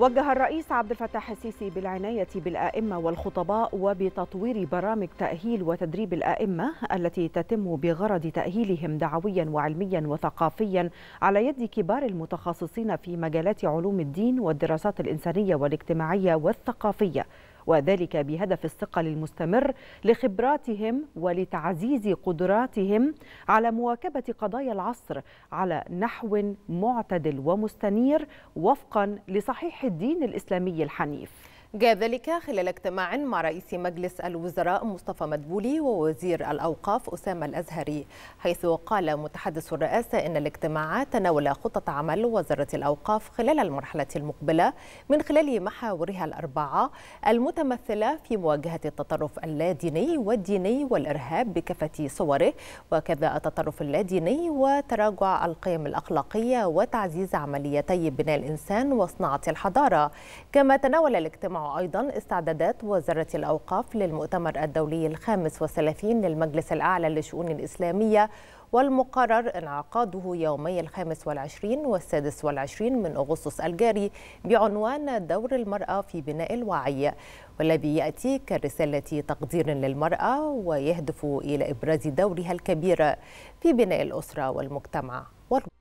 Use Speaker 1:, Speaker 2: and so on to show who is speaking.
Speaker 1: وجه الرئيس عبد الفتاح السيسي بالعناية بالآئمة والخطباء وبتطوير برامج تأهيل وتدريب الآئمة التي تتم بغرض تأهيلهم دعويا وعلميا وثقافيا على يد كبار المتخصصين في مجالات علوم الدين والدراسات الإنسانية والاجتماعية والثقافية وذلك بهدف الثقل المستمر لخبراتهم ولتعزيز قدراتهم على مواكبة قضايا العصر على نحو معتدل ومستنير وفقا لصحيح الدين الإسلامي الحنيف
Speaker 2: جاء ذلك خلال اجتماع مع رئيس مجلس الوزراء مصطفى مدبولي ووزير الأوقاف أسامة الأزهري حيث قال متحدث الرئاسة إن الاجتماع تناول خطة عمل وزارة الأوقاف خلال المرحلة المقبلة من خلال محاورها الأربعة المتمثلة في مواجهة التطرف اللاديني والديني والإرهاب بكافة صوره وكذا التطرف اللاديني وتراجع القيم الأخلاقية وتعزيز عمليتي بناء الإنسان وصناعة الحضارة كما تناول الاجتماع أيضا استعدادات وزارة الأوقاف للمؤتمر الدولي الخامس والثلاثين للمجلس الأعلى للشؤون الإسلامية والمقرر انعقاده يومي الخامس والعشرين والسادس والعشرين من أغسطس الجاري بعنوان دور المرأة في بناء الوعي والذي يأتي كرسالة تقدير للمرأة ويهدف إلى إبراز دورها الكبير في بناء الأسرة والمجتمع والمجتمع